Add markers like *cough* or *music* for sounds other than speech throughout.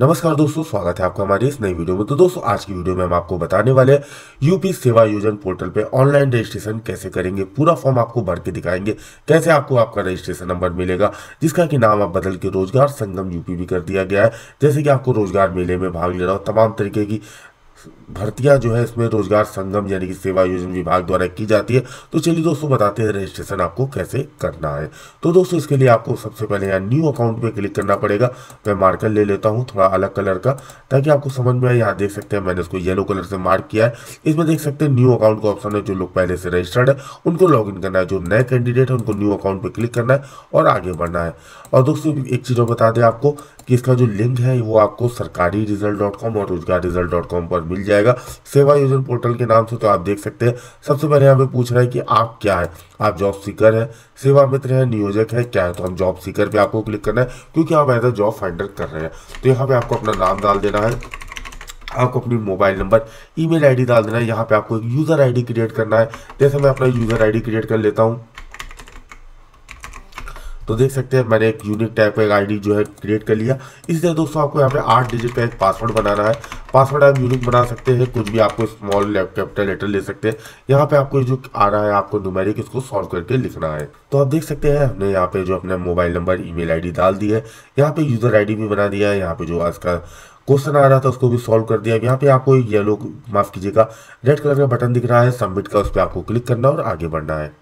नमस्कार दोस्तों स्वागत है आपका हमारी इस नई वीडियो में तो दोस्तों आज की वीडियो में हम आपको बताने वाले हैं यूपी सेवा योजन पोर्टल पे ऑनलाइन रजिस्ट्रेशन कैसे करेंगे पूरा फॉर्म आपको भर के दिखाएंगे कैसे आपको आपका रजिस्ट्रेशन नंबर मिलेगा जिसका कि नाम आप बदल के रोजगार संगम यूपी भी कर दिया गया है जैसे कि आपको रोजगार मेले में भाग ले रहा हो तमाम तरीके की भर्तियां जो है इसमें रोजगार संगम यानी कि सेवा योजन विभाग द्वारा की जाती है तो चलिए दोस्तों बताते हैं रजिस्ट्रेशन आपको कैसे करना है तो दोस्तों इसके लिए आपको सबसे पहले यहाँ न्यू अकाउंट पे क्लिक करना पड़ेगा मैं मार्कर ले लेता हूँ थोड़ा अलग कलर का ताकि आपको समझ में आए यहाँ देख सकते हैं मैंने इसको येलो कलर से मार्क किया है इसमें देख सकते हैं न्यू अकाउंट का ऑप्शन है जो लोग पहले से रजिस्टर्ड है उनको लॉग करना है जो नए कैंडिडेट है उनको न्यू अकाउंट पर क्लिक करना है और आगे बढ़ना है और दोस्तों एक चीज़ और बता दें आपको कि इसका जो लिंक है वो आपको सरकारी रिजल्ट डॉट कॉम और रोजगार रिजल्ट डॉट कॉम पर मिल जाएगा सेवा योजन पोर्टल के नाम से तो आप देख सकते हैं सबसे पहले यहाँ पे पूछ रहा है कि आप क्या है आप जॉब सीकर है सेवा मित्र है नियोजक है क्या है तो हम जॉब सीकर पे आपको क्लिक करना है क्योंकि आप एज अ जॉब फाइंडर कर रहे हैं तो यहाँ पे आपको अपना नाम डाल देना है आपको अपनी मोबाइल नंबर ईमेल आईडी डाल देना है यहाँ पे आपको एक यूज़र आईडी क्रिएट करना है जैसे मैं अपना यूज़र आईडी क्रिएट कर लेता हूँ तो देख सकते हैं मैंने एक यूनिक टाइप का एक आईडी जो है क्रिएट कर लिया इसी तरह दोस्तों आपको यहाँ पे आठ डिजिट का एक पासवर्ड बनाना है पासवर्ड आप यूनिक बना सकते हैं कुछ भी आपको स्मॉल कैपिटल लेटर ले सकते हैं यहाँ पे आपको जो आ रहा है आपको नुमेरिक इसको सॉल्व करके लिखना है तो आप देख सकते हैं हमने यहाँ पे जो अपना मोबाइल नंबर ई मेल डाल दी है यहाँ पे यूज़र आई भी बना दिया है यहाँ पे जो आज का क्वेश्चन आ रहा था उसको भी सॉल्व कर दिया यहाँ पे आपको येलो माफ़ कीजिएगा रेड कलर का बटन दिख रहा है सबमिट का उस पर आपको क्लिक करना और आगे बढ़ना है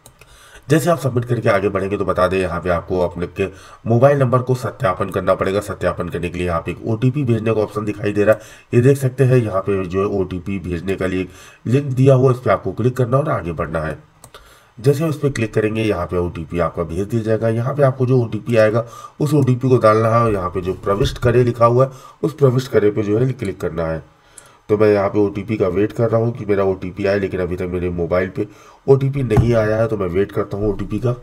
जैसे आप सबमिट करके आगे बढ़ेंगे तो बता दें यहाँ पे आपको अपने मोबाइल नंबर को सत्यापन करना पड़ेगा सत्यापन करने के लिए यहाँ पे एक ओ भेजने का ऑप्शन दिखाई दे रहा है ये देख सकते हैं यहाँ पे जो है ओ भेजने का लिए लिंक दिया हुआ इस पर आपको क्लिक करना और आगे बढ़ना है जैसे उस पर क्लिक करेंगे यहाँ पे ओ आपका भेज दिया जाएगा यहाँ पे आपको जो ओ आएगा उस ओ को डालना है और यहाँ पे जो प्रविष्ट करे लिखा हुआ है उस प्रविष्ट करे पे जो है क्लिक करना है तो मैं यहाँ पे ओ का वेट कर रहा हूँ कि मेरा ओ आए लेकिन अभी तक मेरे मोबाइल पे ओ नहीं आया है तो मैं वेट करता हूँ ओ का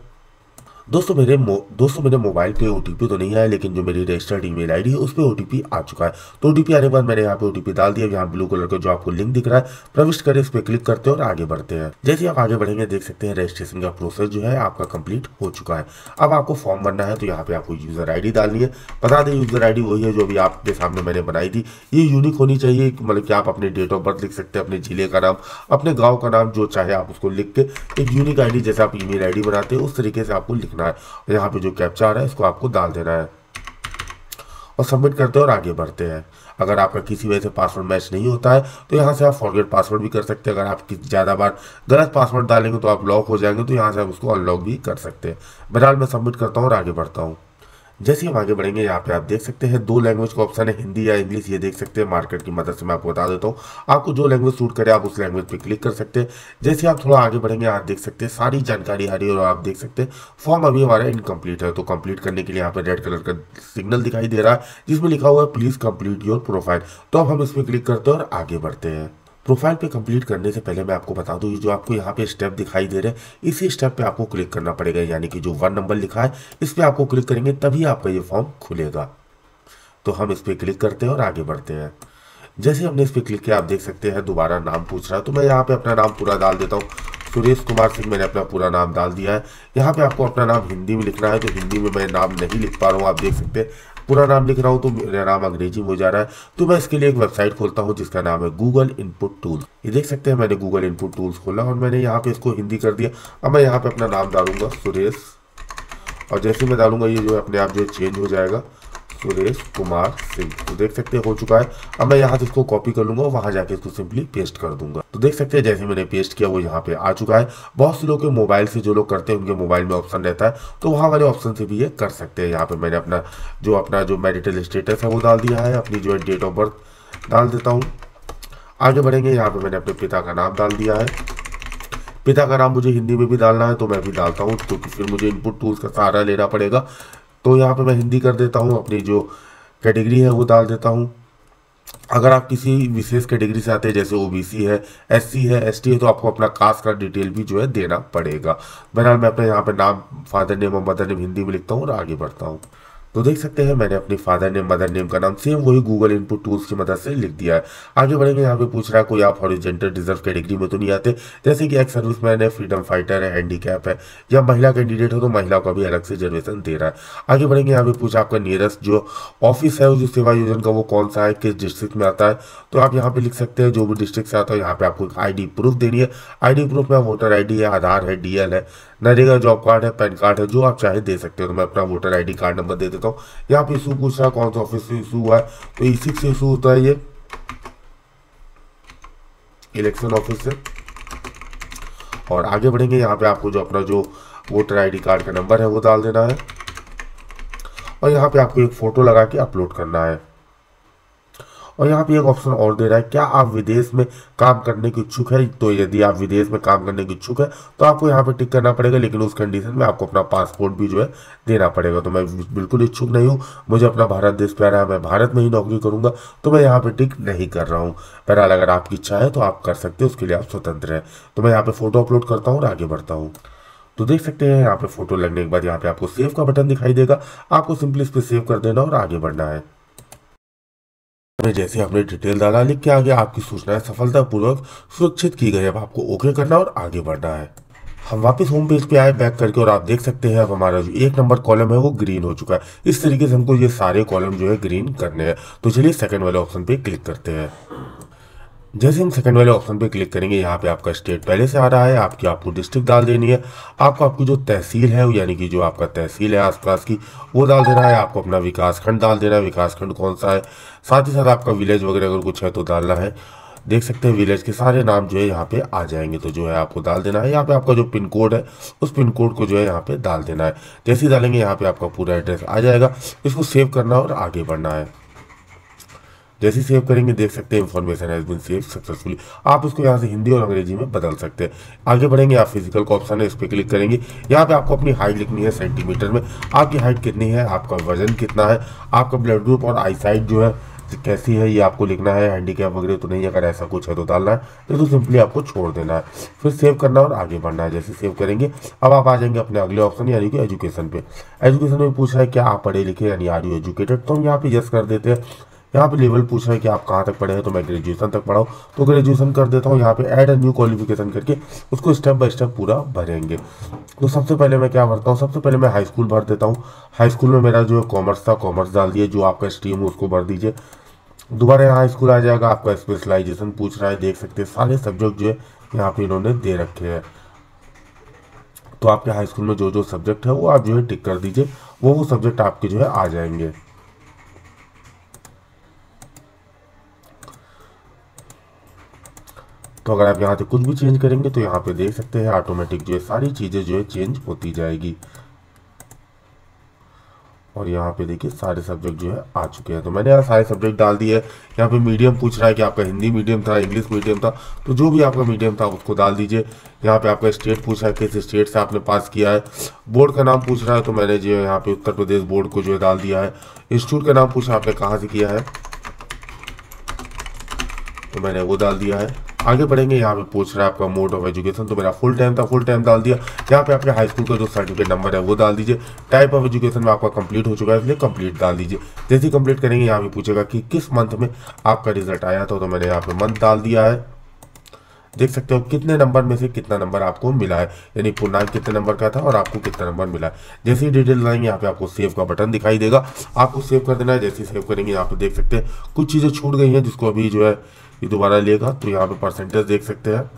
दोस्तों मेरे दोस्तों मेरे मोबाइल पे ओ तो नहीं आया लेकिन जो मेरी रजिस्टर्ड ईमेल आईडी है उस पर ओ आ चुका है तो ओ आने के बाद मैंने यहाँ पे ओ डाल दिया यहाँ ब्लू कलर का जो आपको लिंक दिख रहा है प्रविष्ट करें इस पर क्लिक करते हैं और आगे बढ़ते हैं जैसे आप आगे बढ़ेंगे देख सकते हैं रजिस्ट्रेशन का प्रोसेस जो है आपका कंप्लीट हो चुका है अब आपको फॉर्म भरना है तो यहाँ पे आपको यूज़र आई डालनी है बता दें यूज़र आई वही है जो अभी आपके सामने मैंने बनाई थी ये यूनिक होनी चाहिए मतलब कि आप अपने डेट ऑफ बर्थ लिख सकते हैं अपने जिले का नाम अपने गाँव का नाम जो चाहे आप उसको लिख के एक यूनिक आई जैसे आप ई मेल बनाते हैं उस तरीके से आपको लिख लिखना है यहाँ पे जो कैप्चा आ रहा है इसको आपको डाल देना है और सबमिट करते हैं और आगे बढ़ते हैं अगर आपका किसी वजह से पासवर्ड मैच नहीं होता है तो यहाँ से आप फॉरगेट पासवर्ड भी कर सकते हैं अगर आप ज़्यादा बार गलत पासवर्ड डालेंगे तो आप लॉक हो जाएंगे तो यहाँ से आप उसको अनलॉक भी कर सकते हैं बहरहाल मैं सबमिट करता हूँ और आगे बढ़ता हूँ जैसे हम आगे बढ़ेंगे यहाँ पे आप देख सकते हैं दो लैंग्वेज का ऑप्शन है हिंदी या इंग्लिश ये देख सकते हैं मार्केट की मदद से मैं आपको बता देता हूँ आपको जो लैंग्वेज सूट करे आप उस लैंग्वेज पे क्लिक कर सकते हैं जैसे आप थोड़ा आगे बढ़ेंगे आप देख सकते हैं सारी जानकारी आ रही है और आप देख सकते हैं फॉर्म अभी हमारा इनकम्प्लीट है तो कंप्लीट करने के लिए यहाँ पर रेड कलर का सिग्नल दिखाई दे रहा है जिसमें लिखा हुआ है प्लीज़ कंप्लीट योर प्रोफाइल तो अब हम इसमें क्लिक करते हैं और आगे बढ़ते हैं प्रोफाइल पे कंप्लीट करने से पहले मैं आपको बता दूँ जो आपको यहाँ पे स्टेप दिखाई दे रहे हैं इसी स्टेप पे आपको क्लिक करना पड़ेगा यानी कि जो वन नंबर लिखा है इस पर आपको क्लिक करेंगे तभी आपका ये फॉर्म खुलेगा तो हम इस पर क्लिक करते हैं और आगे बढ़ते हैं जैसे हमने इस पर क्लिक किया आप देख सकते हैं दोबारा नाम पूछ रहा है तो मैं यहाँ पे अपना नाम पूरा डाल देता हूँ सुरेश कुमार सिंह मैंने अपना पूरा नाम डाल दिया है यहाँ पे आपको अपना नाम हिंदी में लिखना है तो हिंदी में मैं नाम नहीं लिख पा रहा हूँ आप देख सकते हैं पूरा नाम लिख रहा हूँ तो मेरा नाम अंग्रेजी में हो जा रहा है तो मैं इसके लिए एक वेबसाइट खोलता हूँ जिसका नाम है गूगल इनपुट टूल्स ये देख सकते हैं मैंने गूगल इनपुट टूल्स खोला और मैंने यहाँ पे इसको हिंदी कर दिया अब मैं यहाँ पे अपना नाम डालूंगा सुरेश और जैसे मैं डालूंगा ये जो है अपने आप जो चेंज हो जाएगा सुरेश कुमार सिंह तो देख सकते हैं हो चुका है अब मैं यहाँ से इसको कॉपी कर लूंगा वहां जाके इसको सिंपली पेस्ट कर दूंगा तो देख सकते हैं जैसे मैंने पेस्ट किया वो यहाँ पे आ चुका है बहुत से लोग के मोबाइल से जो लोग करते हैं उनके मोबाइल में ऑप्शन रहता है तो वहाँ वाले ऑप्शन से भी ये कर सकते हैं यहाँ पे मैंने अपना जो अपना जो मेरिटल स्टेटस है वो डाल दिया है अपनी जो है डेट ऑफ बर्थ डाल देता हूँ आगे बढ़ेंगे यहाँ पे मैंने अपने पिता का नाम डाल दिया है पिता का नाम मुझे हिंदी में भी डालना है तो मैं भी डालता हूँ क्योंकि फिर मुझे इनपुट टूल्स का सहारा लेना पड़ेगा तो यहाँ पे मैं हिंदी कर देता हूँ अपनी जो कैटेगरी है वो डाल देता हूँ अगर आप किसी विशेष कैटेगरी से आते हैं जैसे ओबीसी है एससी है एसटी है तो आपको अपना कास्ट का डिटेल भी जो है देना पड़ेगा बहरहाल मैं अपने यहाँ पे नाम फादर नेम और मदर नेम हिंदी में लिखता हूँ और आगे बढ़ता हूँ तो देख सकते हैं मैंने अपने फादर नेम मदर नेम का नाम सेम वही गूगल इनपुट टूल्स की मदद से लिख दिया है आगे बढ़ेंगे यहाँ पे पूछ रहा है कोई आप हॉरिजेंटल रिजर्व कैटेगरी में तो नहीं आते जैसे कि एक सर्विस मैन है फ्रीडम फाइटर है हैंडीकैप है या महिला कैंडिडेट हो तो महिला को भी अलग से रिजर्वेशन दे रहा है आगे बढ़ेंगे यहाँ पे पूछा आपका नियरेस्ट जो ऑफिस है जो सेवा योजन का वो कौन सा है किस डिस्ट्रिक्ट में आता है तो आप यहाँ पे लिख सकते हैं जो भी डिस्ट्रिक्ट से आता है यहाँ पे आपको आई प्रूफ देनी है आई प्रूफ में वोटर आई है आधार है डी है नरेगा जॉब कार्ड है पैन कार्ड है जो आप चाहे दे सकते हो तो मैं अपना वोटर आईडी कार्ड नंबर दे देता हूँ यहाँ पे इशू पूछ रहा है कौन सा ऑफिस से इशू हुआ है तो ई सिक्स से इशू होता है ये इलेक्शन ऑफिस से और आगे बढ़ेंगे यहाँ पे आपको जो अपना जो वोटर आईडी कार्ड का नंबर है वो डाल देना है और यहाँ पे आपको एक फ़ोटो लगा के अपलोड करना है और यहाँ पे एक ऑप्शन और दे रहा है क्या आप विदेश में काम करने के इच्छुक है तो यदि आप विदेश में काम करने के इच्छुक है तो आपको यहाँ पे टिक करना पड़ेगा लेकिन उस कंडीशन में आपको अपना पासपोर्ट भी जो है देना पड़ेगा तो मैं बिल्कुल इच्छुक नहीं हूँ मुझे अपना भारत देश प्यारा है मैं भारत में ही नौकरी करूँगा तो मैं यहाँ पर टिक नहीं कर रहा हूँ बहरहाल अगर आपकी इच्छा है तो आप कर सकते हो उसके लिए आप स्वतंत्र हैं तो मैं यहाँ पर फोटो अपलोड करता हूँ और आगे बढ़ता हूँ तो देख सकते हैं यहाँ पे फोटो लगने के बाद यहाँ पे आपको सेव का बटन दिखाई देगा आपको सिंपली इस पर सेव कर देना और आगे बढ़ना है जैसे आपने डिटेल डाला लिख के आगे आपकी सूचनाएं सफलतापूर्वक सुरक्षित की गई अब आपको ओके करना और आगे बढ़ना है हम वापस होम पेज पे आए बैक करके और आप देख सकते हैं अब हमारा जो एक नंबर कॉलम है वो ग्रीन हो चुका है इस तरीके से हमको ये सारे कॉलम जो है ग्रीन करने हैं तो चलिए सेकंड वाले ऑप्शन पे क्लिक करते हैं जैसे हम सेकंड वाले ऑप्शन पे क्लिक करेंगे यहाँ पे आपका स्टेट पहले से आ रहा है आपकी आपको डिस्ट्रिक्ट डाल देनी है आपको आपकी जो तहसील है यानी कि जो आपका तहसील है आसपास की वो डाल देना है आपको अपना विकास खंड डाल देना है विकास खंड कौन सा है साथ ही साथ आपका विलेज वगैरह अगर कुछ है तो डालना है देख सकते हैं विलेज के सारे नाम जो है यहाँ पे आ जाएंगे तो जो है आपको डाल देना है यहाँ पे आपका जो पिन कोड है उस पिन कोड को जो है यहाँ पे डाल देना है जैसे ही डालेंगे यहाँ पे आपका पूरा एड्रेस आ जाएगा इसको सेव करना और आगे बढ़ना है जैसे सेव करेंगे देख सकते हैं information has been save successfully आप उसको यहाँ से हिंदी और अंग्रेजी में बदल सकते हैं आगे बढ़ेंगे आप फिजिकल का ऑप्शन है इस पर क्लिक करेंगे यहाँ पे आपको अपनी हाइट लिखनी है सेंटीमीटर में आपकी हाइट कितनी है आपका वजन कितना है आपका ब्लड ग्रुप और आईसाइट जो है कैसी है ये आपको लिखना है हैंडीकैप वगैरह तो नहीं अगर ऐसा कुछ है तो डालना है तो, तो सिंपली आपको छोड़ देना है फिर सेव करना और आगे बढ़ना है जैसे सेव करेंगे अब आप आ जाएंगे अपने अगले ऑप्शन यानी कि एजुकेशन पे एजुकेशन में पूछ रहा है क्या आप पढ़े लिखे यानी आर यू एजुकेटेड तो हम यहाँ पे यस कर देते हैं यहाँ पे लेवल पूछ रहा है कि आप कहाँ तक पढ़े हैं तो मैं ग्रेजुएशन तक पढ़ाऊँ तो ग्रेजुएशन कर देता हूँ यहाँ पे ऐड अ न्यू क्वालिफिकेशन करके उसको स्टेप बाय स्टेप पूरा भरेंगे तो सबसे पहले मैं क्या भरता हूँ सबसे पहले मैं हाई स्कूल भर देता हूँ हाई स्कूल में मेरा जो है कॉमर्स था कॉमर्स डाल दिए जो आपका स्ट्रीम है उसको भर दीजिए दोबारा यहाँ स्कूल आ जाएगा आपका स्पेशलाइजेशन पूछ रहा है देख सकते हैं सारे सब्जेक्ट जो है यहाँ पे इन्होंने दे रखे हैं तो आपके हाई स्कूल में जो जो सब्जेक्ट है वो आप जो है टिक कर दीजिए वो वो सब्जेक्ट आपके जो है आ जाएंगे तो अगर आप यहाँ से कुछ भी चेंज करेंगे तो यहाँ पे देख सकते हैं ऑटोमेटिक जो है सारी चीज़ें जो है चेंज होती जाएगी और यहाँ पे देखिए सारे सब्जेक्ट जो है आ चुके हैं तो मैंने यहाँ सारे सब्जेक्ट डाल दिए यहाँ पे मीडियम पूछ रहा है कि आपका हिंदी मीडियम था इंग्लिश मीडियम था तो जो भी आपका मीडियम था उसको डाल दीजिए यहाँ पे आपका स्टेट पूछ रहा है किस स्टेट से आपने पास किया है बोर्ड का नाम पूछ रहा है तो मैंने जो है यहाँ पे उत्तर प्रदेश बोर्ड को जो है डाल दिया है इंस्टीट्यूट का नाम पूछ रहा है आपने कहाँ से किया है तो मैंने वो डाल दिया है आगे बढ़ेंगे यहाँ पे पूछ रहा है आपका मोड ऑफ एजुकेशन तो मेरा फुल टाइम था फुल टाइम डाल दिया यहाँ पे आपके हाई स्कूल का जो सर्टिफिकेट नंबर है वो डाल दीजिए टाइप ऑफ एजुकेशन में आपका कंप्लीट हो चुका है इसलिए कंप्लीट डाल दीजिए जैसे ही कंप्लीट करेंगे यहाँ पे पूछेगा कि किस मंथ में आपका रिजल्ट आया था तो मैंने यहाँ पे मंथ डाल दिया है देख सकते हो कितने नंबर में से कितना नंबर आपको मिला है यानी पूर्णांक कितने नंबर का था और आपको कितना नंबर मिला है जैसे ही डिटेल लाएंगे यहाँ पे आपको सेव का बटन दिखाई देगा आपको सेव कर देना है जैसे सेव करेंगे यहाँ पे देख सकते हैं कुछ चीज़ें छूट गई हैं जिसको अभी जो है ये दोबारा लेगा तो यहाँ पे परसेंटेज देख सकते हैं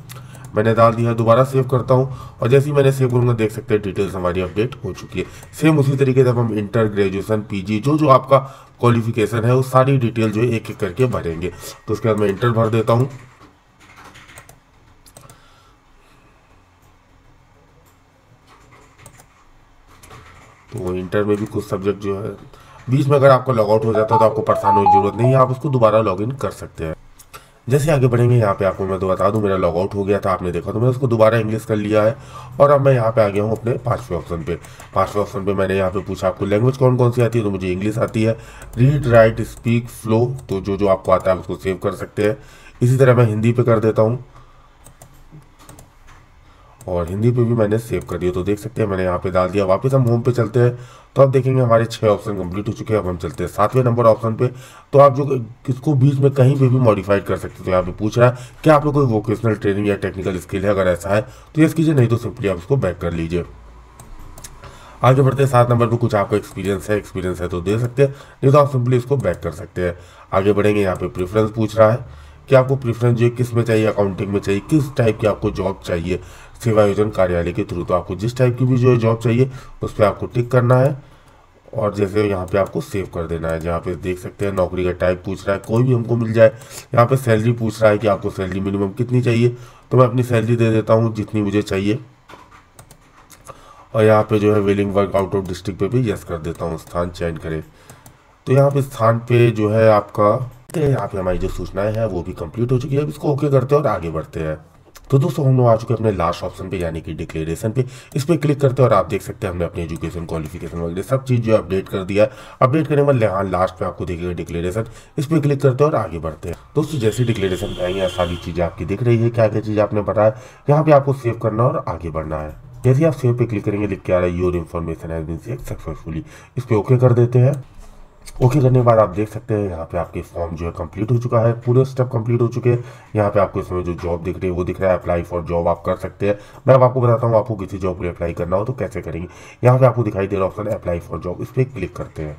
मैंने डाल दिया दोबारा सेव करता हूँ और जैसे ही मैंने सेव करूँगा देख सकते हैं डिटेल्स हमारी अपडेट हो चुकी है सेम उसी तरीके से हम इंटर ग्रेजुएशन पी जो जो आपका क्वालिफिकेशन है वो सारी डिटेल जो है एक एक करके भरेंगे तो उसके बाद मैं इंटर भर देता हूँ तो इंटर में भी कुछ सब्जेक्ट जो है बीच में अगर आपको लॉग आउट हो जाता है तो आपको परेशान होने की जरूरत नहीं है आप उसको दोबारा लॉगिन कर सकते हैं जैसे आगे बढ़ेंगे यहाँ पे आपको मैं तो बता दूँ मेरा लॉग आउट हो गया था आपने देखा तो मैंने उसको दोबारा इंग्लिश कर लिया है और अब मैं यहाँ पे आ गया हूँ अपने पाँचवें ऑप्शन पे पाँचवें ऑप्शन पे मैंने यहाँ पे पूछा आपको लैंग्वेज कौन कौन सी आती है तो मुझे इंग्लिश आती है रीड राइट स्पीक फ्लो तो जो जो आपको आता है उसको सेव कर सकते हैं इसी तरह मैं हिंदी पे कर देता हूँ और हिंदी पे भी मैंने सेव कर दिया तो देख सकते हैं मैंने यहाँ पे डाल दिया वापस हम होम पे चलते हैं तो आप देखेंगे हमारे छः ऑप्शन कंप्लीट हो चुके हैं अब हम चलते हैं सातवें नंबर ऑप्शन पे तो आप जो इसको बीच में कहीं पे भी मॉडिफाइड कर सकते हो तो यहाँ पे पूछ रहा है क्या आप लोग कोई वोकेशनल ट्रेनिंग या टेक्निकल स्किल है अगर ऐसा है तो ये कीजिए नहीं तो सिंपली आप इसको बैक कर लीजिए आगे बढ़ते हैं सात नंबर पर कुछ आपका एक्सपीरियंस है एक्सपीरियंस है तो दे सकते हैं नहीं तो आप सिंपली इसको बैक कर सकते हैं आगे बढ़ेंगे यहाँ पे प्रेफरेंस पूछ रहा है कि आपको प्रेफरेंस जो है किस में चाहिए अकाउंटिंग में चाहिए किस टाइप की आपको जॉब चाहिए सेवा योजन कार्यालय के थ्रू तो आपको जिस टाइप की भी जो है जॉब चाहिए उस पर आपको टिक करना है और जैसे यहाँ पे आपको सेव कर देना है जहाँ पे देख सकते हैं नौकरी का टाइप पूछ रहा है कोई भी हमको मिल जाए यहाँ पे सैलरी पूछ रहा है कि आपको सैलरी मिनिमम कितनी चाहिए तो मैं अपनी सैलरी दे देता हूँ जितनी मुझे चाहिए और यहाँ पे जो है welding work out of district पे भी यस कर देता हूँ स्थान चयन करें तो यहाँ पे स्थान पे जो है आपका यहाँ पे हमारी जो सूचनाएं हैं वो भी कंप्लीट हो चुकी है अब इसको ओके करते हैं और आगे बढ़ते हैं तो दोस्तों हम लोग आ चुके हैं अपने लास्ट ऑप्शन पे यानी कि डिक्लेरेशन पे इस पर क्लिक करते हैं और आप देख सकते हैं हमने अपनी एजुकेशन क्वालिफिकेशन वगैरह सब चीज़ जो अपडेट कर दिया है अपडेट करने वाले हाँ लास्ट पे आपको देखेगा डिक्लेरेशन इस पर क्लिक करते हैं और आगे बढ़ते हैं दोस्तों जैसे डिक्लेरेशन पे आएंगे सारी चीज़ें आपकी दिख रही है क्या क्या चीज़ आपने बताया यहाँ पर आपको सेव करना और आगे बढ़ना है जैसे आप सेव पे क्लिक करेंगे लिख के आ रहा है your information has been successfully इस पर ओके कर देते हैं ओके करने के बाद आप देख सकते हैं यहाँ पे आपके फॉर्म जो है कंप्लीट हो चुका है पूरे स्टेप कंप्लीट हो चुके हैं यहाँ पे आपको इसमें जो जॉब दिख रही है वो दिख रहा है अप्लाई फॉर जॉब आप कर सकते हैं मैं अब आपको बताता हूँ आपको किसी जॉब पर अप्लाई करना हो तो कैसे करेंगे यहाँ पे आपको दिखाई दे रहा ऑप्शन अप्लाई फॉर जॉब इस पर क्लिक करते हैं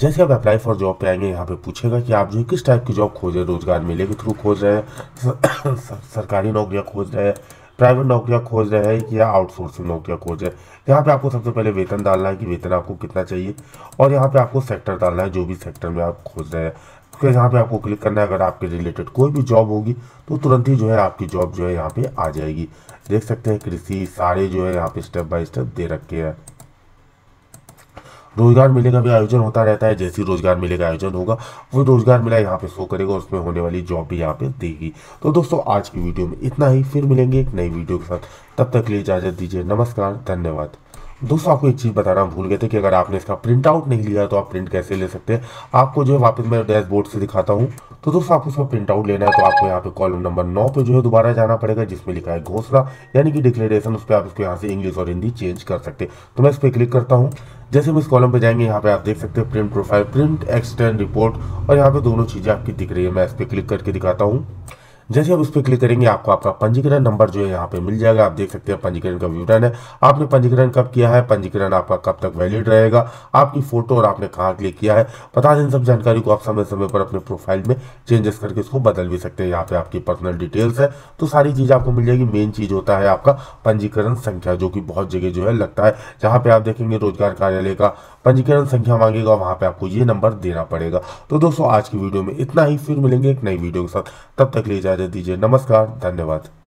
जैसे आप अप्लाई फॉर जॉब पे आएंगे यहाँ पे पूछेगा कि आप जो किस टाइप की जॉब खोज रहे हैं रोजगार मेले के थ्रू खोज रहे हैं *coughs* सरकारी नौकरियाँ खोज रहे हैं प्राइवेट नौकरियाँ खोज रहे हैं या आउटसोर्सिंग नौकरियाँ खोज रहे हैं यहाँ पे आपको सबसे पहले वेतन डालना है कि वेतन आपको कितना चाहिए और यहाँ पे आपको सेक्टर डालना है जो भी सेक्टर में आप खोज रहे हैं उसके यहाँ पे आपको क्लिक करना है अगर आपके रिलेटेड कोई भी जॉब होगी तो तुरंत ही जो है आपकी जॉब जो है यहाँ पे आ जाएगी देख सकते हैं कृषि सारे जो है यहाँ पे स्टेप बाय स्टेप दे रखे हैं रोजगार मेले का भी आयोजन होता रहता है जैसे ही रोजगार मेले का आयोजन होगा वो रोजगार मेला यहाँ पे शो करेगा उसमें होने वाली जॉब भी यहाँ पे देगी तो दोस्तों आज की वीडियो में इतना ही फिर मिलेंगे एक नई वीडियो के साथ तब तक लिए इजाज़त दीजिए नमस्कार धन्यवाद दोस्तों आपको एक चीज़ बताना भूल गए थे कि अगर आपने इसका प्रिंट आउट नहीं लिया तो आप प्रिंट कैसे ले सकते हैं आपको जो है वापस मैं डैशबोर्ड से दिखाता हूँ तो दोस्तों आपको इसका प्रिंट आउट लेना है तो आपको यहाँ पे कॉलम नंबर नौ पे जो है दोबारा जाना पड़ेगा जिसमें लिखा है घोषणा यानी कि डिक्लेरेशन उस पर आप इसको यहाँ से इंग्लिश और हिंदी चेंज कर सकते हैं तो मैं इस पर क्लिक करता हूँ जैसे हम इस कॉलम पे जाएंगे यहाँ पे आप देख सकते हैं print profile print extern report और यहाँ पे दोनों चीज़ें आपकी दिख रही है मैं इस पर क्लिक करके दिखाता हूँ जैसे आप उस पर क्लिक करेंगे आपको आपका पंजीकरण नंबर जो है यहाँ पे मिल जाएगा आप देख सकते हैं पंजीकरण का विवरण है आपने पंजीकरण कब किया है पंजीकरण आपका कब तक वैलिड रहेगा आपकी फोटो और आपने कहाँ क्लिक किया है पता है इन सब जानकारी को आप समय समय पर अपने प्रोफाइल में चेंजेस करके इसको बदल भी सकते हैं यहाँ पे आपकी पर्सनल डिटेल्स है तो सारी चीज़ आपको मिल जाएगी मेन चीज़ होता है आपका पंजीकरण संख्या जो कि बहुत जगह जो है लगता है जहाँ पे आप देखेंगे रोजगार कार्यालय का पंजीकरण संख्या मांगेगा वहां पे आपको ये नंबर देना पड़ेगा तो दोस्तों आज की वीडियो में इतना ही फिर मिलेंगे एक नई वीडियो के साथ तब तक लिए इजाजत दीजिए नमस्कार धन्यवाद